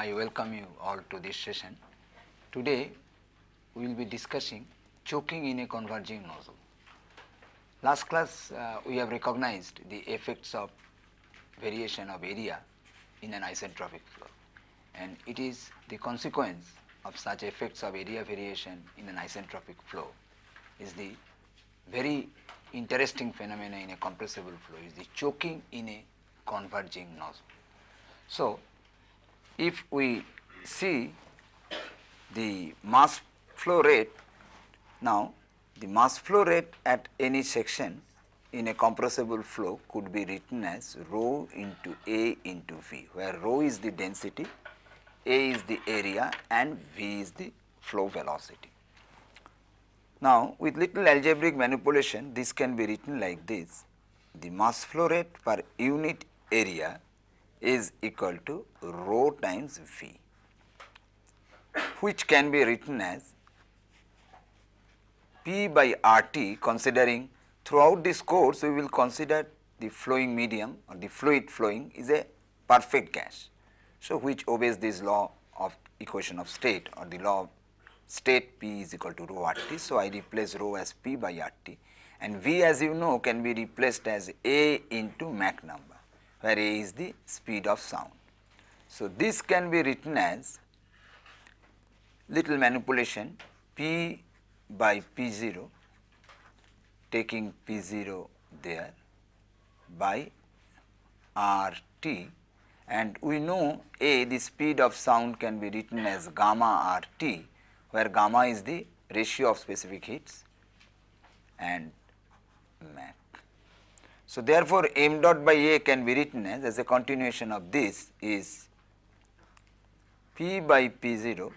I welcome you all to this session. Today we will be discussing choking in a converging nozzle. Last class uh, we have recognized the effects of variation of area in an isentropic flow and it is the consequence of such effects of area variation in an isentropic flow is the very interesting phenomena in a compressible flow is the choking in a converging nozzle. So, if we see the mass flow rate, now the mass flow rate at any section in a compressible flow could be written as rho into A into V, where rho is the density, A is the area and V is the flow velocity. Now, with little algebraic manipulation, this can be written like this. The mass flow rate per unit area is equal to rho times V, which can be written as P by RT considering throughout this course we will consider the flowing medium or the fluid flowing is a perfect gas. So, which obeys this law of equation of state or the law of state P is equal to rho RT. So, I replace rho as P by RT and V as you know can be replaced as A into Mach number where a is the speed of sound. So, this can be written as little manipulation p by p 0 taking p 0 there by r t and we know a the speed of sound can be written as gamma r t where gamma is the ratio of specific heats and max. So, therefore, m dot by a can be written as, as a continuation of this is p by p 0.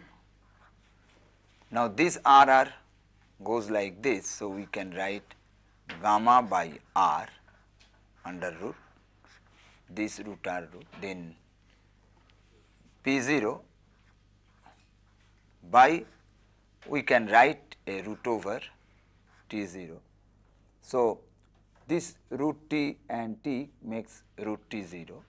Now, this r r goes like this. So, we can write gamma by r under root this root r root then p 0 by we can write a root over t 0. So, this root t and t makes root t 0.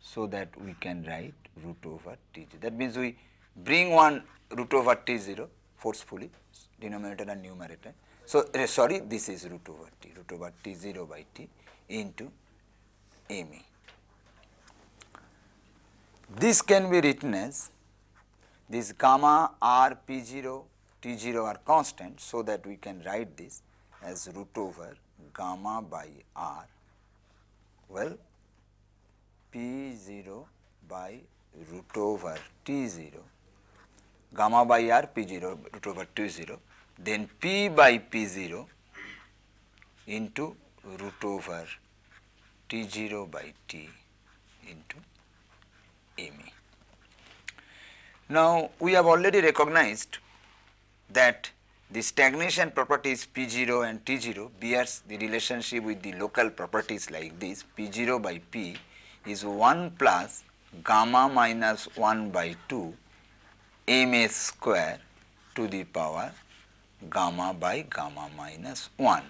So, that we can write root over t 0. That means, we bring one root over t 0 forcefully denominator and numerator. So, uh, sorry this is root over t, root over t 0 by t into m e. This can be written as this gamma r p 0 t 0 are constant. So, that we can write this as root over gamma by r well p 0 by root over t 0 gamma by r p 0 root over t 0 then p by p 0 into root over t 0 by t into m e Now, we have already recognized that The stagnation properties P0 and T0 bears the relationship with the local properties like this P0 by P is 1 plus gamma minus 1 by 2 ma square to the power gamma by gamma minus 1.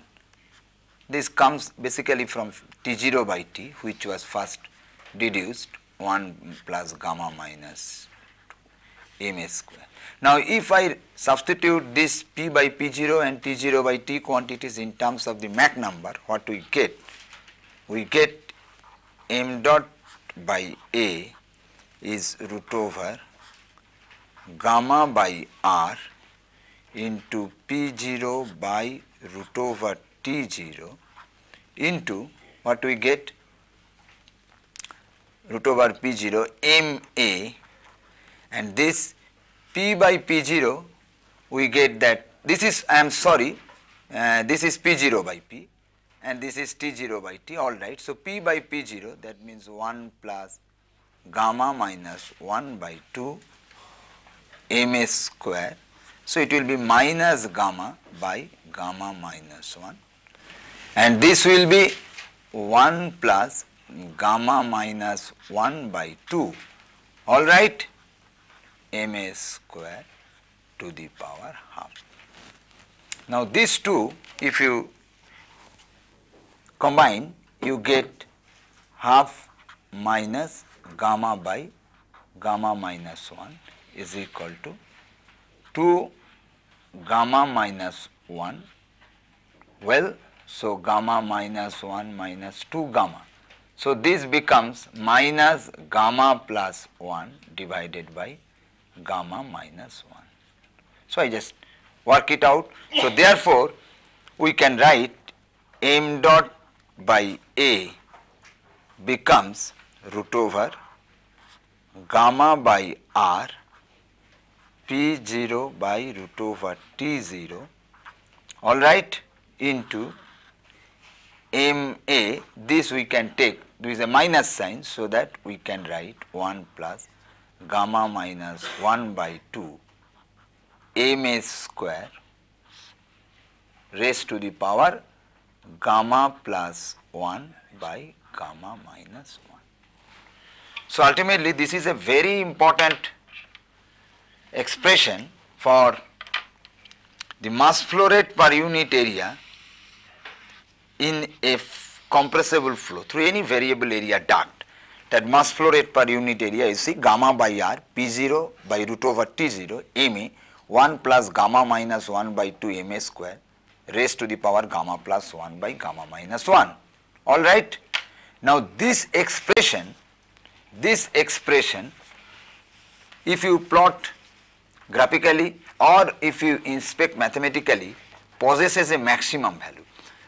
This comes basically from T0 by T which was first deduced 1 plus gamma minus ma square. Now if I substitute this P by P0 and T0 by T quantities in terms of the Mach number, what we get? We get m dot by A is root over gamma by R into P0 by root over T0 into what we get root over P0 m A and this P by P0 we get that this is I am sorry uh, this is P0 by P and this is T0 by T all right. So, P by P0 that means 1 plus gamma minus 1 by 2 m s square. So, it will be minus gamma by gamma minus 1 and this will be 1 plus gamma minus 1 by 2 all right ma square to the power half. Now, these two if you combine you get half minus gamma by gamma minus 1 is equal to 2 gamma minus 1 well so gamma minus 1 minus 2 gamma. So, this becomes minus gamma plus 1 divided by gamma minus 1. So, I just work it out. So, therefore, we can write m dot by a becomes root over gamma by r p 0 by root over t 0 all right into m a this we can take there is a minus sign so that we can write 1 plus gamma minus 1 by 2 m s square raised to the power gamma plus 1 by gamma minus 1. So, ultimately this is a very important expression for the mass flow rate per unit area in a compressible flow through any variable area duct. that mass flow rate per unit area you see gamma by r p0 by root over t0 m e 1 plus gamma minus 1 by 2 m a square raised to the power gamma plus 1 by gamma minus 1 all right now this expression this expression if you plot graphically or if you inspect mathematically possesses a maximum value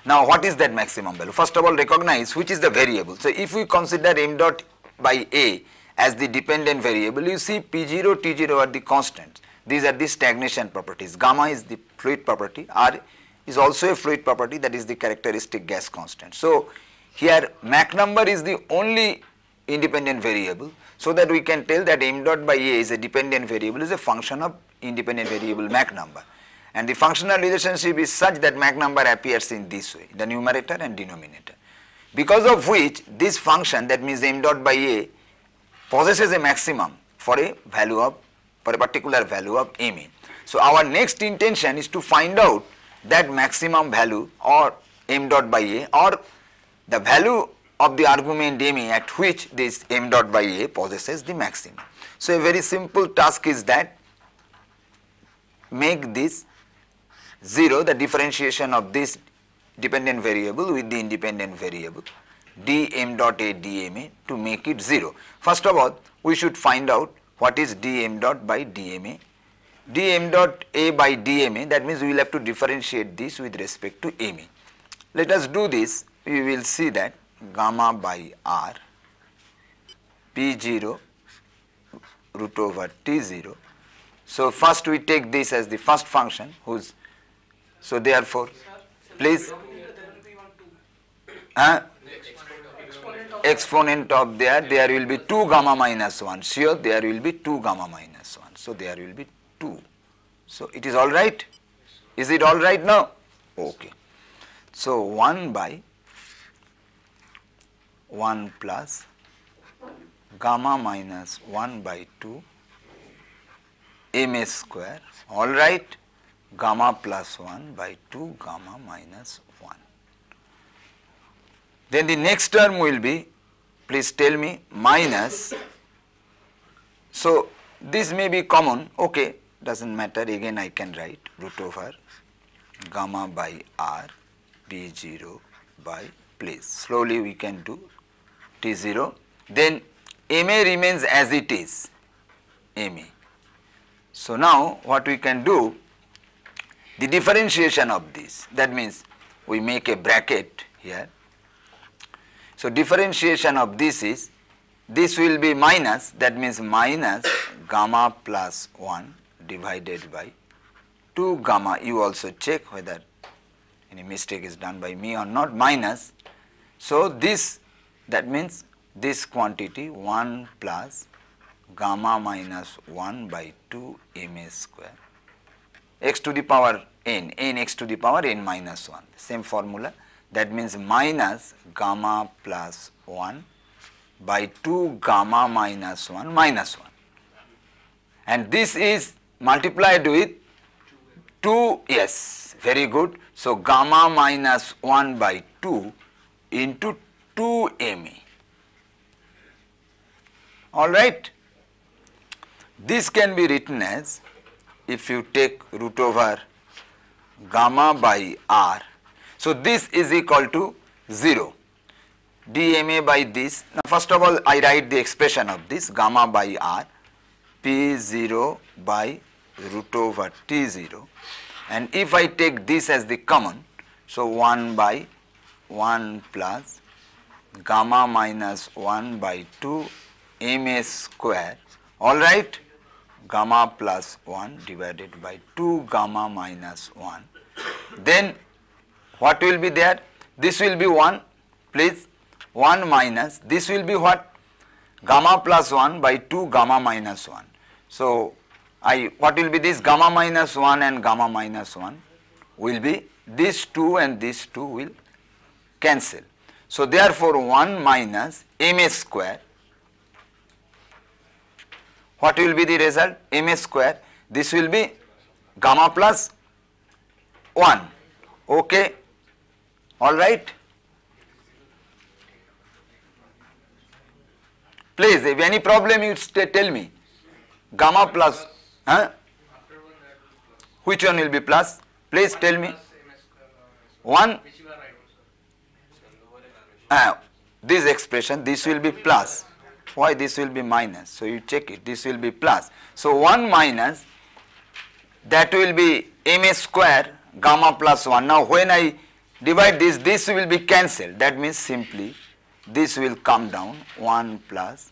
Now, what is that maximum value? First of all, recognize which is the variable. So, if we consider m dot by A as the dependent variable, you see P0, T0 are the constants. These are the stagnation properties. Gamma is the fluid property, R is also a fluid property that is the characteristic gas constant. So, here Mach number is the only independent variable. So, that we can tell that m dot by A is a dependent variable is a function of independent variable Mach number. And the functional relationship is such that Mach number appears in this way, the numerator and denominator. Because of which this function that means m dot by a possesses a maximum for a value of, for a particular value of ma. So our next intention is to find out that maximum value or m dot by a or the value of the argument ma at which this m dot by a possesses the maximum. So a very simple task is that make this 0 the differentiation of this dependent variable with the independent variable dm dot a dma to make it 0. First of all we should find out what is dm dot by dma. dm dot a by dma that means we will have to differentiate this with respect to ma. Let us do this we will see that gamma by r p0 root over t0. So, first we take this as the first function whose so therefore, please, huh? exponent of there, there will be 2 gamma minus 1. Sure, there will be 2 gamma minus 1. So there will be 2. So it is all right? Is it all right now? Okay. So 1 by 1 plus gamma minus 1 by 2 m s square, all right? gamma plus 1 by 2 gamma minus 1. Then the next term will be, please tell me, minus. So, this may be common, okay, does not matter, again I can write root over gamma by r b 0 by place. Slowly we can do t 0, then ma remains as it is, ma. So, now what we can do, the differentiation of this. That means we make a bracket here. So, differentiation of this is this will be minus that means minus gamma plus 1 divided by 2 gamma you also check whether any mistake is done by me or not minus. So, this that means this quantity 1 plus gamma minus 1 by 2 m a square x to the power n, n x to the power n minus 1, same formula that means minus gamma plus 1 by 2 gamma minus 1 minus 1 and this is multiplied with 2 yes very good. So, gamma minus 1 by 2 into 2 ME all right. This can be written as if you take root over gamma by r. So this is equal to 0 dma by this. Now first of all I write the expression of this gamma by r p0 by root over t0 and if I take this as the common so 1 by 1 plus gamma minus 1 by 2 m a square all right gamma plus 1 divided by 2 gamma minus 1. Then what will be there? This will be 1 please 1 minus this will be what? Gamma plus 1 by 2 gamma minus 1. So I what will be this gamma minus 1 and gamma minus 1 will be these 2 and these 2 will cancel. So therefore 1 minus m square what will be the result? M s square. This will be gamma plus 1. Okay. All right. Please, if any problem you tell me. Gamma plus, huh? Which one will be plus? Please tell me. 1 uh, this expression this will be plus why this will be minus. So, you check it this will be plus. So, 1 minus that will be m a square gamma plus 1. Now, when I divide this, this will be cancelled that means simply this will come down 1 plus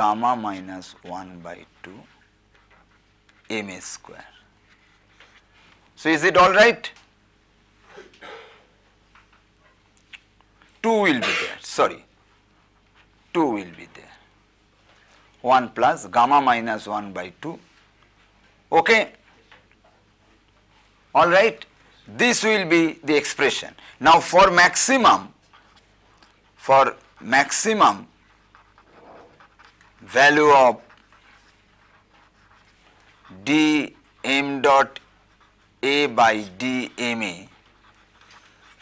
gamma minus 1 by 2 m a square. So, is it all right? 2 will be there sorry 2 will be there. 1 plus gamma minus 1 by 2. Okay? All right? This will be the expression. Now, for maximum, for maximum value of d m dot a by d m a,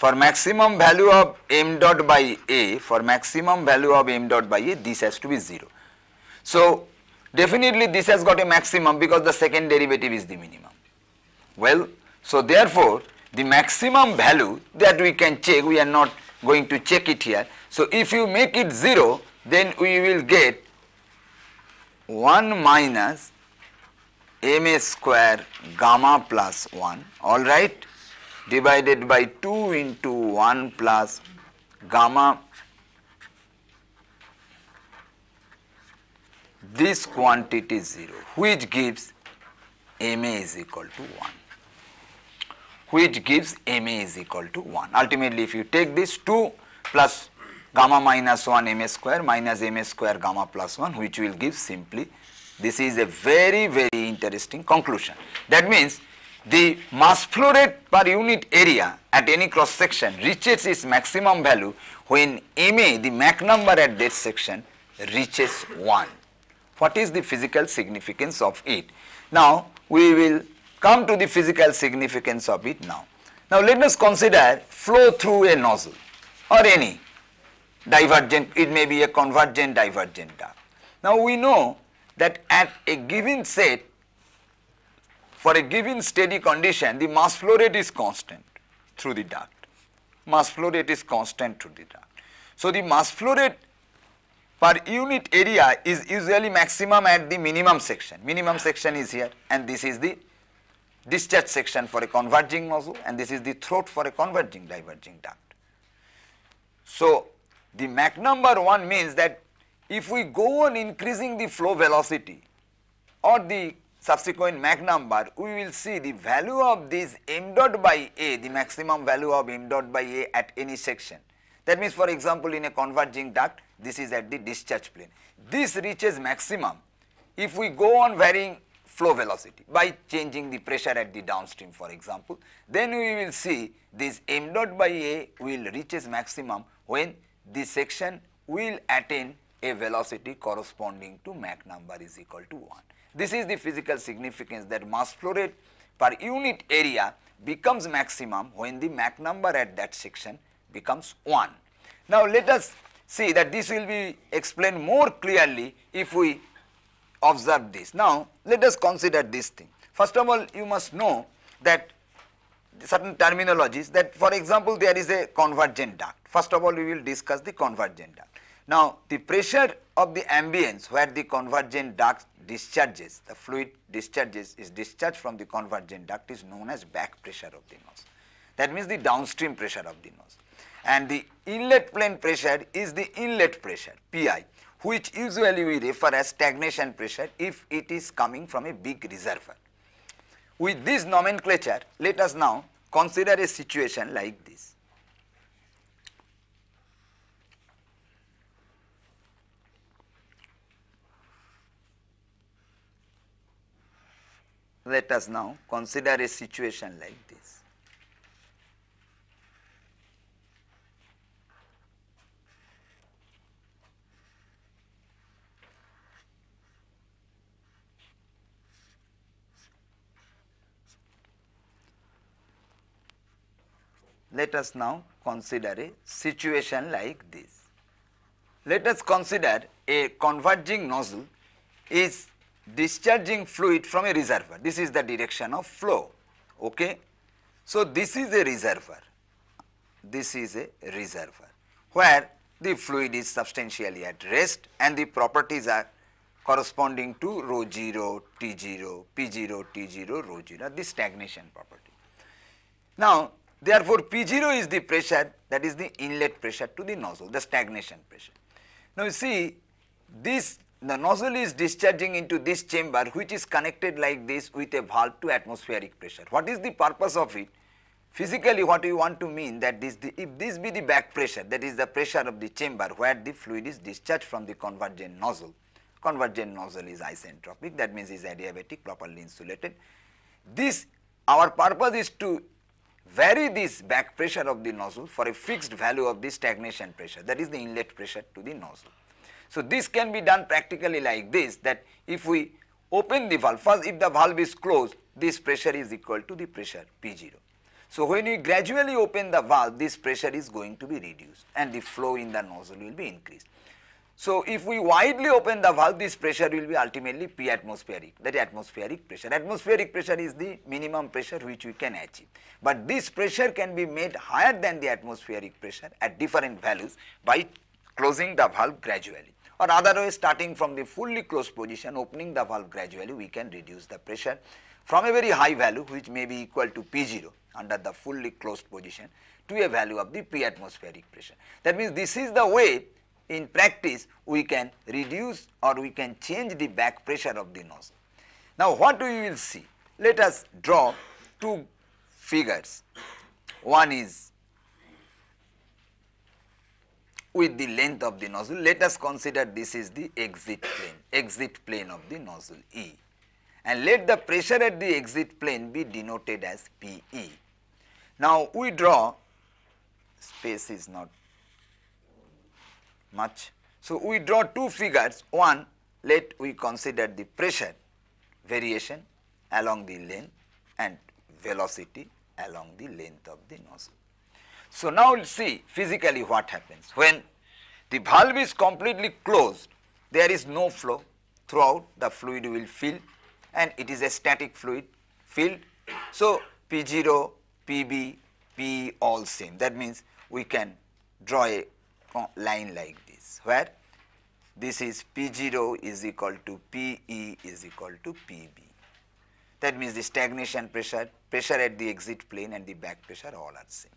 for maximum value of m dot by a, for maximum value of m dot by a, this has to be 0. So, definitely this has got a maximum because the second derivative is the minimum. Well, so therefore, the maximum value that we can check, we are not going to check it here. So, if you make it 0, then we will get 1 minus m a square gamma plus 1, all right divided by 2 into 1 plus gamma this quantity 0 which gives Ma is equal to 1 which gives Ma is equal to 1. Ultimately if you take this 2 plus gamma minus 1 Ma square minus Ma square gamma plus 1 which will give simply this is a very very interesting conclusion. That means the mass flow rate per unit area at any cross section reaches its maximum value when MA, the Mach number at that section, reaches 1. What is the physical significance of it? Now, we will come to the physical significance of it now. Now, let us consider flow through a nozzle or any divergent, it may be a convergent divergent duct. Now, we know that at a given set for a given steady condition, the mass flow rate is constant through the duct. Mass flow rate is constant through the duct. So, the mass flow rate per unit area is usually maximum at the minimum section. Minimum section is here and this is the discharge section for a converging nozzle and this is the throat for a converging diverging duct. So, the Mach number 1 means that if we go on increasing the flow velocity or the subsequent Mach number, we will see the value of this m dot by a, the maximum value of m dot by a at any section. That means for example, in a converging duct, this is at the discharge plane. This reaches maximum if we go on varying flow velocity by changing the pressure at the downstream for example, then we will see this m dot by a will reaches maximum when this section will attain a velocity corresponding to Mach number is equal to 1. This is the physical significance that mass flow rate per unit area becomes maximum when the Mach number at that section becomes 1. Now, let us see that this will be explained more clearly if we observe this. Now, let us consider this thing. First of all, you must know that certain terminologies that for example, there is a convergent duct. First of all, we will discuss the convergent duct. Now, the pressure of the ambience where the convergent duct discharges, the fluid discharges is discharged from the convergent duct is known as back pressure of the nose. That means the downstream pressure of the nose. And the inlet plane pressure is the inlet pressure Pi which usually we refer as stagnation pressure if it is coming from a big reservoir. With this nomenclature, let us now consider a situation like this. Let us now consider a situation like this. Let us now consider a situation like this. Let us consider a converging nozzle is discharging fluid from a reservoir. This is the direction of flow. Okay? So, this is a reservoir. This is a reservoir where the fluid is substantially at rest and the properties are corresponding to rho 0, T 0, P 0, T 0, rho 0, the stagnation property. Now, therefore, P 0 is the pressure that is the inlet pressure to the nozzle, the stagnation pressure. Now, you see this the nozzle is discharging into this chamber which is connected like this with a valve to atmospheric pressure. What is the purpose of it? Physically what we want to mean that this the, if this be the back pressure that is the pressure of the chamber where the fluid is discharged from the convergent nozzle. Convergent nozzle is isentropic that means is adiabatic properly insulated. This our purpose is to vary this back pressure of the nozzle for a fixed value of the stagnation pressure that is the inlet pressure to the nozzle. So, this can be done practically like this that if we open the valve, first if the valve is closed, this pressure is equal to the pressure P0. So, when we gradually open the valve, this pressure is going to be reduced and the flow in the nozzle will be increased. So, if we widely open the valve, this pressure will be ultimately P atmospheric, that atmospheric pressure. Atmospheric pressure is the minimum pressure which we can achieve. But this pressure can be made higher than the atmospheric pressure at different values by closing the valve gradually or otherwise starting from the fully closed position opening the valve gradually we can reduce the pressure from a very high value which may be equal to P0 under the fully closed position to a value of the pre atmospheric pressure. That means this is the way in practice we can reduce or we can change the back pressure of the nozzle. Now what we will see? Let us draw two figures. One is with the length of the nozzle. Let us consider this is the exit plane, exit plane of the nozzle E. And let the pressure at the exit plane be denoted as PE. Now, we draw space is not much. So, we draw two figures, one let we consider the pressure variation along the length and velocity along the length of the nozzle. So now we'll see physically what happens. When the valve is completely closed, there is no flow throughout, the fluid will fill and it is a static fluid filled. So P0, PB, P all same. That means we can draw a line like this, where this is P0 is equal to PE is equal to PB. That means the stagnation pressure, pressure at the exit plane and the back pressure all are same.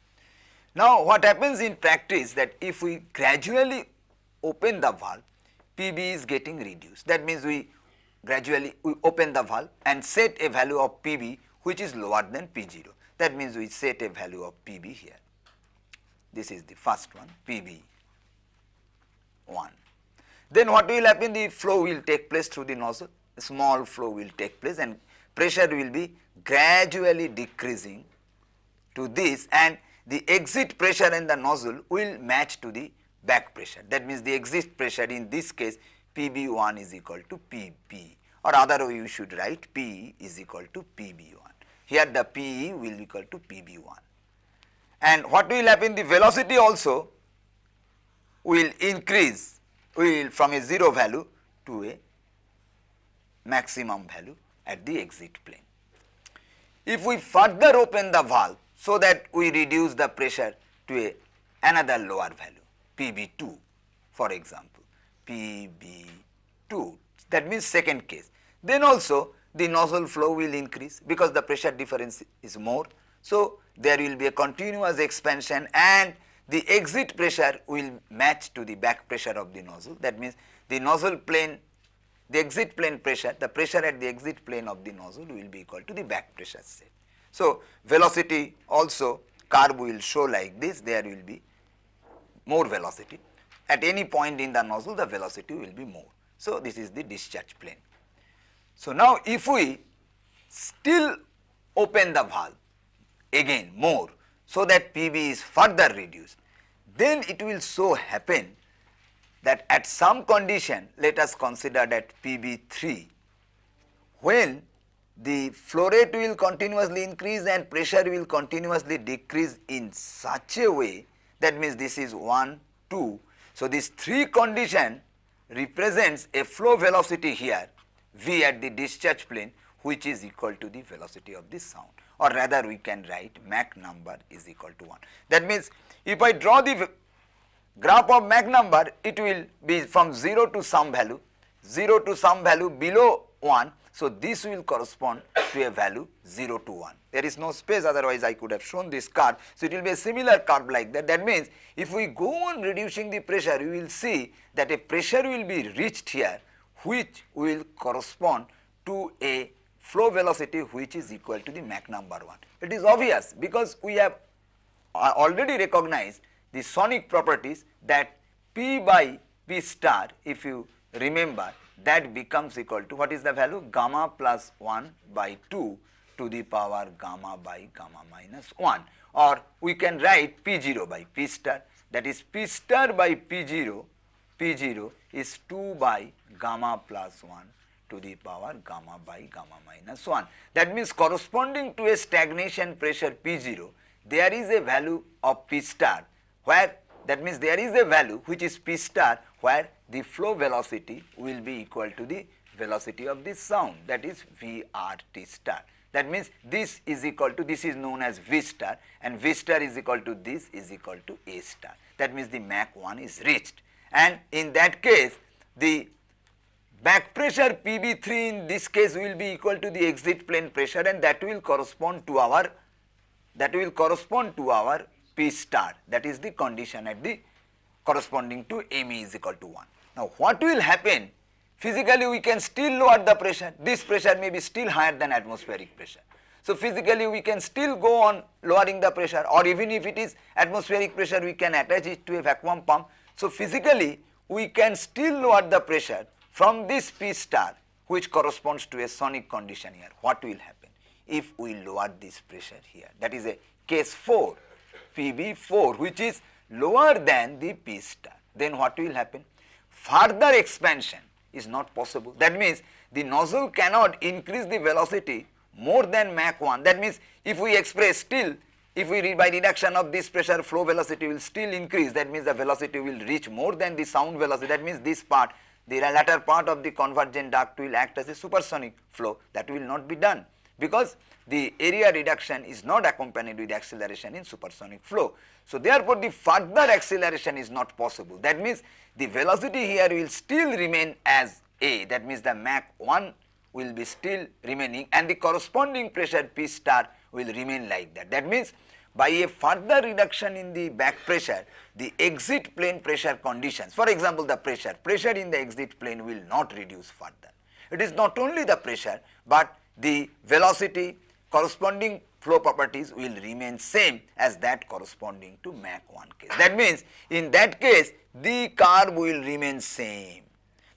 Now, what happens in practice that if we gradually open the valve, PB is getting reduced. That means we gradually we open the valve and set a value of PB which is lower than P0. That means we set a value of PB here. This is the first one, PB 1. Then what will happen? The flow will take place through the nozzle, a small flow will take place and pressure will be gradually decreasing to this and the exit pressure in the nozzle will match to the back pressure. That means the exit pressure in this case PB1 is equal to PB or other way you should write PE is equal to PB1. Here the PE will equal to PB1. And what will happen the velocity also will increase will from a 0 value to a maximum value at the exit plane. If we further open the valve so that we reduce the pressure to a, another lower value PB2 for example PB2 that means second case. Then also the nozzle flow will increase because the pressure difference is more. So, there will be a continuous expansion and the exit pressure will match to the back pressure of the nozzle. That means, the nozzle plane, the exit plane pressure, the pressure at the exit plane of the nozzle will be equal to the back pressure set. So, velocity also curve will show like this, there will be more velocity. At any point in the nozzle, the velocity will be more. So, this is the discharge plane. So, now if we still open the valve again more, so that PB is further reduced, then it will so happen that at some condition, let us consider that PB3, when the flow rate will continuously increase and pressure will continuously decrease in such a way that means this is 1, 2. So, this 3 condition represents a flow velocity here v at the discharge plane which is equal to the velocity of the sound or rather we can write Mach number is equal to 1. That means, if I draw the graph of Mach number it will be from 0 to some value, 0 to some value below 1 So this will correspond to a value 0 to 1. There is no space otherwise I could have shown this curve. So it will be a similar curve like that. That means if we go on reducing the pressure, we will see that a pressure will be reached here which will correspond to a flow velocity which is equal to the Mach number 1. It is obvious because we have already recognized the sonic properties that P by P star if you remember that becomes equal to what is the value gamma plus 1 by 2 to the power gamma by gamma minus 1 or we can write p 0 by p star that is p star by p 0 p 0 is 2 by gamma plus 1 to the power gamma by gamma minus 1. That means corresponding to a stagnation pressure p 0 there is a value of p star where that means there is a value which is P star where the flow velocity will be equal to the velocity of the sound that is VRT star. That means this is equal to this is known as V star and V star is equal to this is equal to A star. That means the Mach 1 is reached and in that case the back pressure PB3 in this case will be equal to the exit plane pressure and that will correspond to our that will correspond to our P star that is the condition at the corresponding to ME is equal to 1. Now what will happen physically we can still lower the pressure this pressure may be still higher than atmospheric pressure. So physically we can still go on lowering the pressure or even if it is atmospheric pressure we can attach it to a vacuum pump. So physically we can still lower the pressure from this P star which corresponds to a sonic condition here. What will happen if we lower this pressure here that is a case 4 Pb4 which is lower than the P star, then what will happen? Further expansion is not possible. That means the nozzle cannot increase the velocity more than Mach 1. That means if we express still, if we by reduction of this pressure flow velocity will still increase, that means the velocity will reach more than the sound velocity. That means this part, the latter part of the convergent duct will act as a supersonic flow. That will not be done because the area reduction is not accompanied with acceleration in supersonic flow. So, therefore, the further acceleration is not possible. That means, the velocity here will still remain as A. That means, the Mach 1 will be still remaining and the corresponding pressure P star will remain like that. That means, by a further reduction in the back pressure, the exit plane pressure conditions, for example, the pressure, pressure in the exit plane will not reduce further. It is not only the pressure, but the velocity, corresponding flow properties will remain same as that corresponding to Mach 1 case. That means in that case the curve will remain same.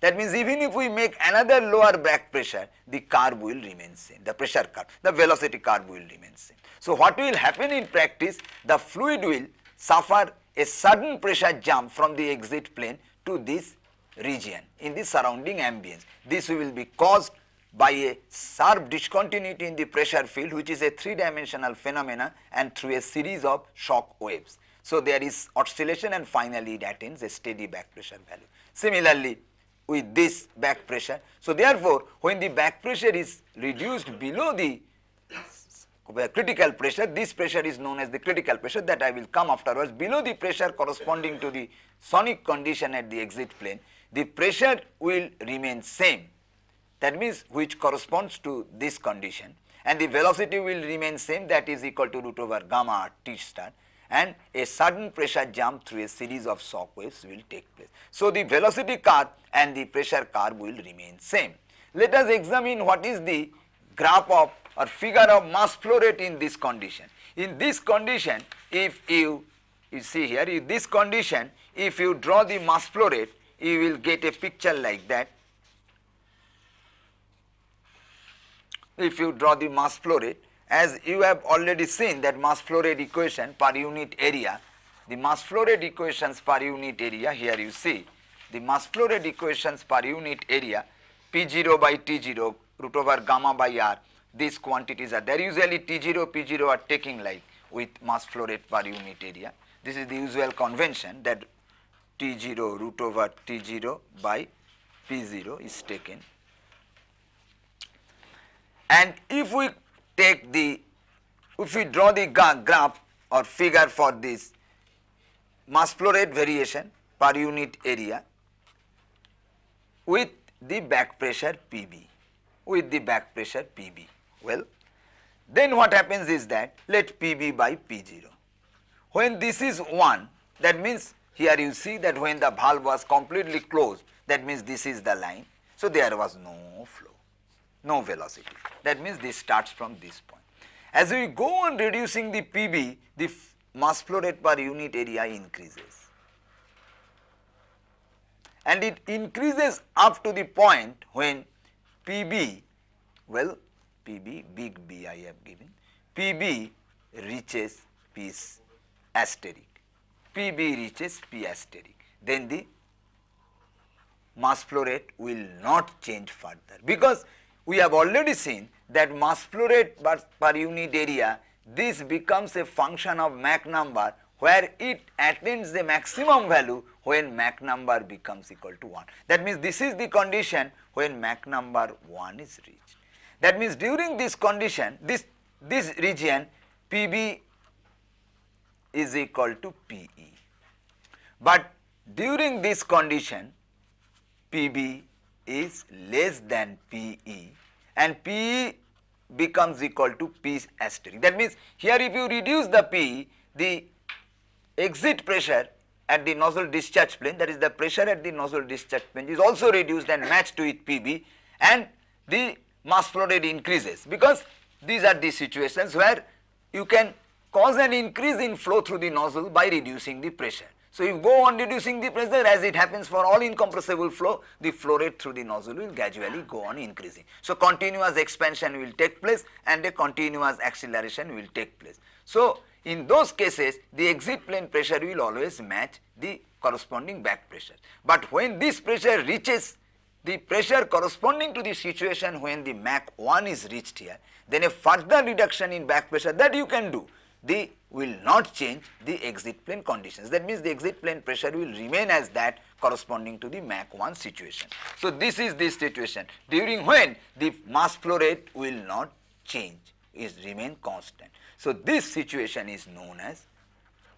That means even if we make another lower back pressure, the curve will remain same, the pressure curve, the velocity curve will remain same. So what will happen in practice, the fluid will suffer a sudden pressure jump from the exit plane to this region in the surrounding ambience. This will be caused by a sharp discontinuity in the pressure field which is a three-dimensional phenomena and through a series of shock waves. So, there is oscillation and finally it attains a steady back pressure value. Similarly, with this back pressure. So, therefore, when the back pressure is reduced below the critical pressure, this pressure is known as the critical pressure that I will come afterwards. Below the pressure corresponding to the sonic condition at the exit plane, the pressure will remain same that means which corresponds to this condition and the velocity will remain same that is equal to root over gamma r t star and a sudden pressure jump through a series of shock waves will take place. So, the velocity curve and the pressure curve will remain same. Let us examine what is the graph of or figure of mass flow rate in this condition. In this condition, if you, you see here, in this condition, if you draw the mass flow rate, you will get a picture like that if you draw the mass flow rate, as you have already seen that mass flow rate equation per unit area, the mass flow rate equations per unit area here you see, the mass flow rate equations per unit area P0 by T0 root over gamma by R, these quantities are there usually T0, P0 are taking like with mass flow rate per unit area. This is the usual convention that T0 root over T0 by P0 is taken and if we take the, if we draw the graph or figure for this mass flow rate variation per unit area with the back pressure PB, with the back pressure PB. Well, then what happens is that let PB by P0. When this is 1, that means here you see that when the valve was completely closed, that means this is the line. So, there was no flow no velocity. That means this starts from this point. As we go on reducing the PB, the mass flow rate per unit area increases. And it increases up to the point when PB, well PB, big B I have given, PB reaches P asterisk, PB reaches P asterisk, then the mass flow rate will not change further because we have already seen that mass flow rate per unit area, this becomes a function of Mach number where it attains the maximum value when Mach number becomes equal to 1. That means this is the condition when Mach number 1 is reached. That means during this condition, this, this region PB is equal to PE. But during this condition, PB is less than PE and PE becomes equal to P asterisk. That means here if you reduce the PE, the exit pressure at the nozzle discharge plane that is the pressure at the nozzle discharge plane is also reduced and matched to it PB and the mass flow rate increases because these are the situations where you can cause an increase in flow through the nozzle by reducing the pressure. So you go on reducing the pressure as it happens for all incompressible flow, the flow rate through the nozzle will gradually go on increasing. So continuous expansion will take place and a continuous acceleration will take place. So in those cases, the exit plane pressure will always match the corresponding back pressure. But when this pressure reaches the pressure corresponding to the situation when the Mach 1 is reached here, then a further reduction in back pressure that you can do they will not change the exit plane conditions. That means the exit plane pressure will remain as that corresponding to the Mach 1 situation. So, this is the situation during when the mass flow rate will not change is remain constant. So, this situation is known as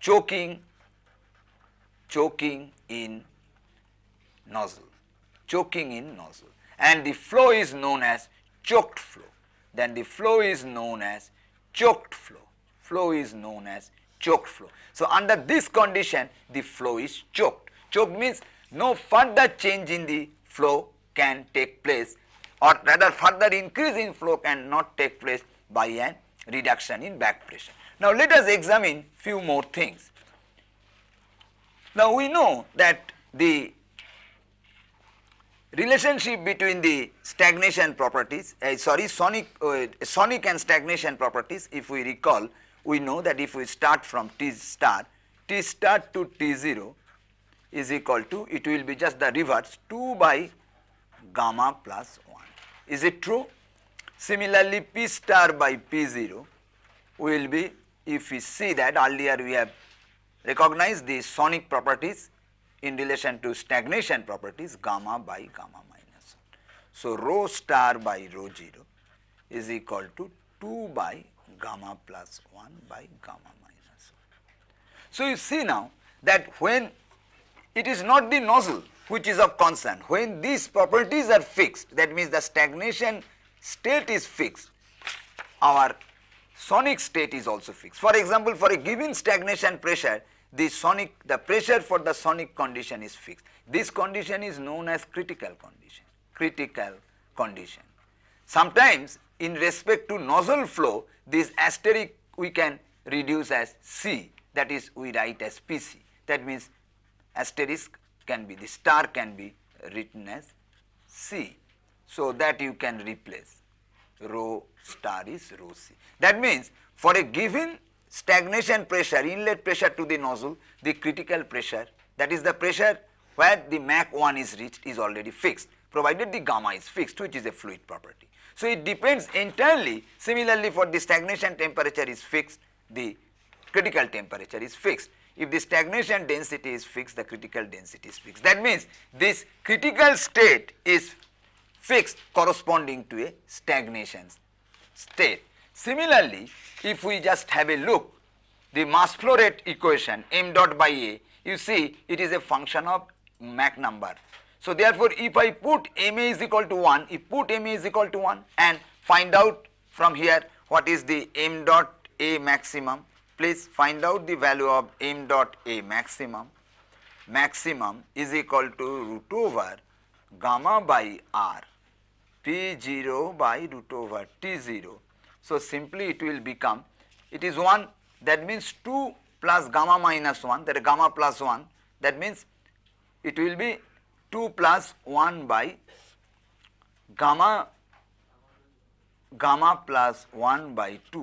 choking, choking in nozzle, choking in nozzle and the flow is known as choked flow, then the flow is known as choked flow flow is known as choked flow. So under this condition, the flow is choked. Choked means no further change in the flow can take place or rather further increase in flow cannot take place by an reduction in back pressure. Now let us examine few more things. Now we know that the relationship between the stagnation properties, uh, sorry sonic, uh, sonic and stagnation properties if we recall we know that if we start from T star, T star to T0 is equal to, it will be just the reverse 2 by gamma plus 1. Is it true? Similarly, P star by P0 will be, if we see that earlier we have recognized the sonic properties in relation to stagnation properties gamma by gamma minus 1. So, rho star by rho 0 is equal to 2 by gamma plus 1 by gamma minus 1. So you see now that when it is not the nozzle which is of concern, when these properties are fixed, that means the stagnation state is fixed, our sonic state is also fixed. For example, for a given stagnation pressure, the sonic, the pressure for the sonic condition is fixed. This condition is known as critical condition, critical condition. Sometimes in respect to nozzle flow, this asterisk we can reduce as C that is we write as PC. That means asterisk can be the star can be written as C. So, that you can replace rho star is rho C. That means for a given stagnation pressure inlet pressure to the nozzle the critical pressure that is the pressure where the Mach 1 is reached is already fixed provided the gamma is fixed which is a fluid property. So it depends entirely. Similarly, for the stagnation temperature is fixed, the critical temperature is fixed. If the stagnation density is fixed, the critical density is fixed. That means this critical state is fixed corresponding to a stagnation state. Similarly, if we just have a look, the mass flow rate equation m dot by a, you see it is a function of Mach number so therefore, if I put MA is equal to 1, if put MA is equal to 1 and find out from here what is the M dot A maximum, please find out the value of M dot A maximum, maximum is equal to root over gamma by R, P0 by root over T0. So simply it will become, it is 1 that means 2 plus gamma minus 1 that is gamma plus 1 that means it will be 2 plus 1 by gamma gamma plus 1 by 2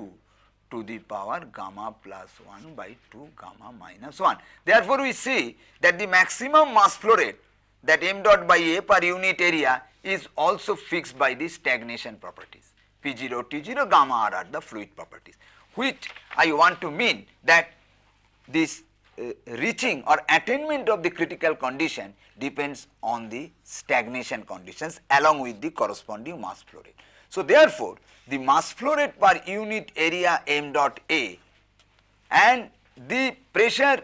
to the power gamma plus 1 by 2 gamma minus 1. Therefore, we see that the maximum mass flow rate that m dot by a per unit area is also fixed by the stagnation properties P0, T0, gamma r are the fluid properties which I want to mean that this uh, reaching or attainment of the critical condition depends on the stagnation conditions along with the corresponding mass flow rate. So, therefore, the mass flow rate per unit area m dot A and the pressure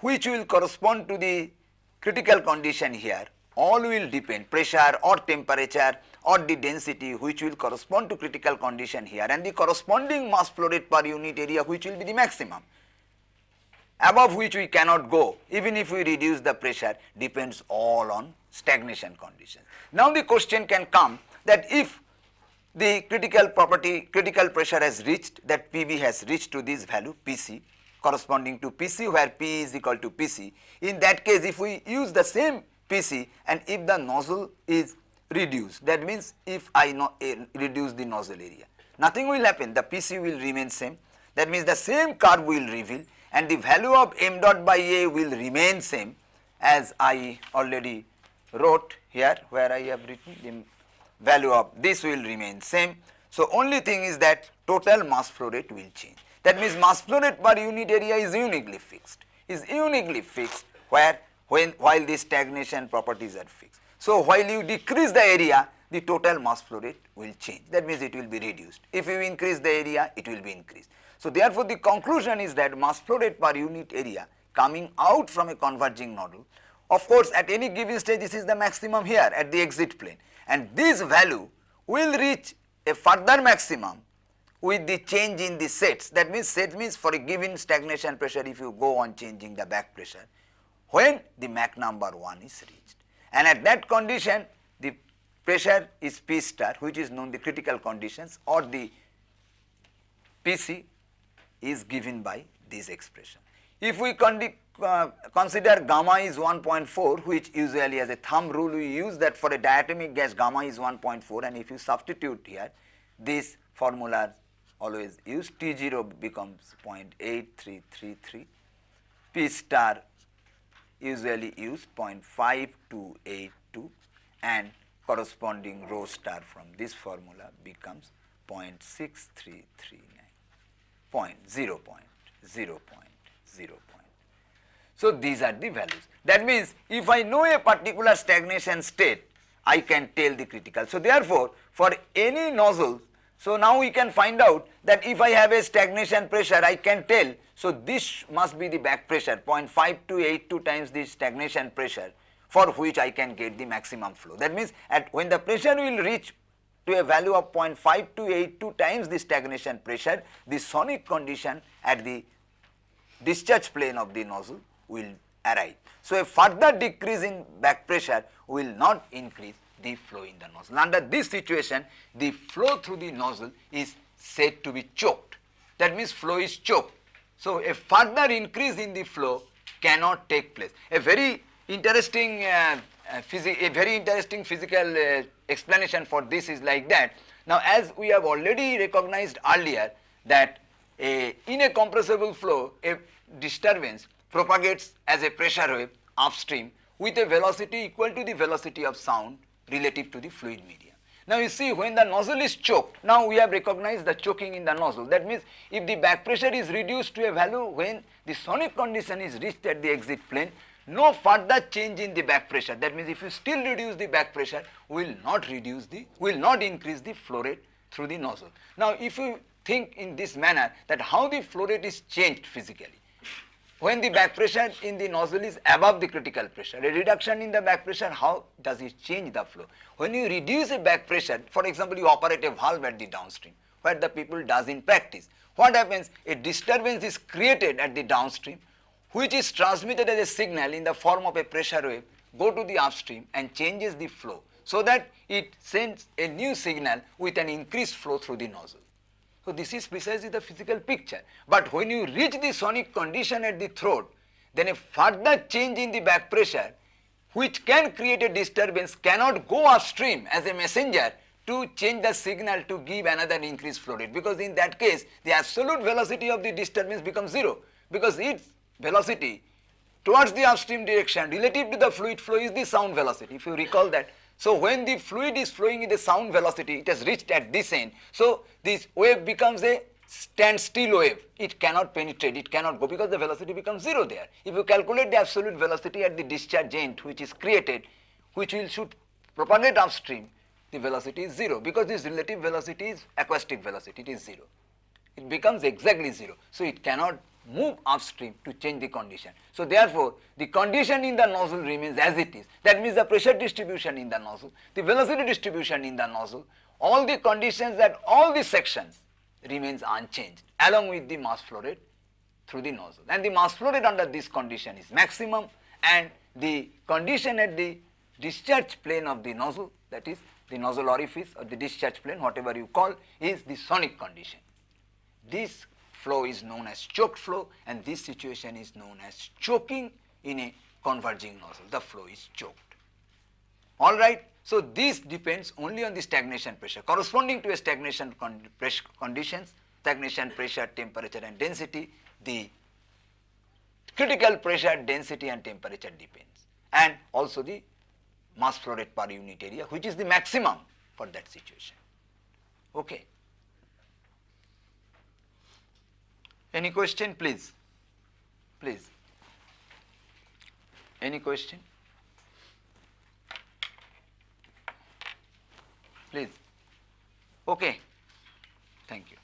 which will correspond to the critical condition here all will depend pressure or temperature or the density which will correspond to critical condition here and the corresponding mass flow rate per unit area which will be the maximum above which we cannot go even if we reduce the pressure depends all on stagnation conditions. Now the question can come that if the critical property critical pressure has reached that PV has reached to this value PC corresponding to PC where P is equal to PC. In that case if we use the same PC and if the nozzle is reduced that means if I no, uh, reduce the nozzle area nothing will happen the PC will remain same that means the same curve will reveal and the value of m dot by a will remain same as I already wrote here where I have written the value of this will remain same. So, only thing is that total mass flow rate will change. That means mass flow rate per unit area is uniquely fixed, is uniquely fixed where when while the stagnation properties are fixed. So, while you decrease the area, the total mass flow rate will change. That means it will be reduced. If you increase the area, it will be increased. So therefore, the conclusion is that mass flow rate per unit area coming out from a converging nodule. Of course, at any given stage, this is the maximum here at the exit plane and this value will reach a further maximum with the change in the sets. That means set means for a given stagnation pressure if you go on changing the back pressure when the Mach number 1 is reached. And at that condition, the pressure is P star which is known the critical conditions or the PC is given by this expression. If we uh, consider gamma is 1.4 which usually as a thumb rule we use that for a diatomic gas gamma is 1.4 and if you substitute here this formula always used T0 becomes 0.8333, P star usually used 0.5282 and corresponding rho star from this formula becomes 0.6339 point, 0 point, 0 point, 0 point. So these are the values. That means if I know a particular stagnation state, I can tell the critical. So therefore, for any nozzle, so now we can find out that if I have a stagnation pressure, I can tell. So this must be the back pressure, 0.5 to 82 times the stagnation pressure for which I can get the maximum flow. That means at when the pressure will reach to a value of 0.5282 times the stagnation pressure, the sonic condition at the discharge plane of the nozzle will arrive. So, a further decrease in back pressure will not increase the flow in the nozzle. Under this situation, the flow through the nozzle is said to be choked. That means flow is choked. So, a further increase in the flow cannot take place. A very interesting uh, uh, a very interesting physical uh, explanation for this is like that. Now, as we have already recognized earlier that a, in a compressible flow, a disturbance propagates as a pressure wave upstream with a velocity equal to the velocity of sound relative to the fluid medium. Now you see when the nozzle is choked, now we have recognized the choking in the nozzle. That means if the back pressure is reduced to a value when the sonic condition is reached at the exit plane, no further change in the back pressure. That means if you still reduce the back pressure, we will not reduce the, will not increase the flow rate through the nozzle. Now, if you think in this manner that how the flow rate is changed physically, when the back pressure in the nozzle is above the critical pressure, a reduction in the back pressure, how does it change the flow? When you reduce the back pressure, for example, you operate a valve at the downstream, where the people does in practice. What happens? A disturbance is created at the downstream which is transmitted as a signal in the form of a pressure wave go to the upstream and changes the flow so that it sends a new signal with an increased flow through the nozzle. So, this is precisely the physical picture. But when you reach the sonic condition at the throat, then a further change in the back pressure which can create a disturbance cannot go upstream as a messenger to change the signal to give another increased flow rate because in that case the absolute velocity of the disturbance becomes zero because its velocity towards the upstream direction relative to the fluid flow is the sound velocity, if you recall that. So, when the fluid is flowing in the sound velocity, it has reached at this end. So, this wave becomes a standstill wave. It cannot penetrate, it cannot go because the velocity becomes zero there. If you calculate the absolute velocity at the discharge end which is created, which will should propagate upstream, the velocity is zero because this relative velocity is acoustic velocity, it is zero. It becomes exactly zero. So, it cannot move upstream to change the condition. So therefore, the condition in the nozzle remains as it is. That means the pressure distribution in the nozzle, the velocity distribution in the nozzle, all the conditions at all the sections remains unchanged along with the mass flow rate through the nozzle. And the mass flow rate under this condition is maximum and the condition at the discharge plane of the nozzle that is the nozzle orifice or the discharge plane whatever you call is the sonic condition. This flow is known as choked flow and this situation is known as choking in a converging nozzle, the flow is choked. All right. So, this depends only on the stagnation pressure corresponding to a stagnation con conditions, stagnation pressure, temperature and density, the critical pressure, density and temperature depends and also the mass flow rate per unit area which is the maximum for that situation. Okay. Any question, please? Please. Any question? Please. Okay. Thank you.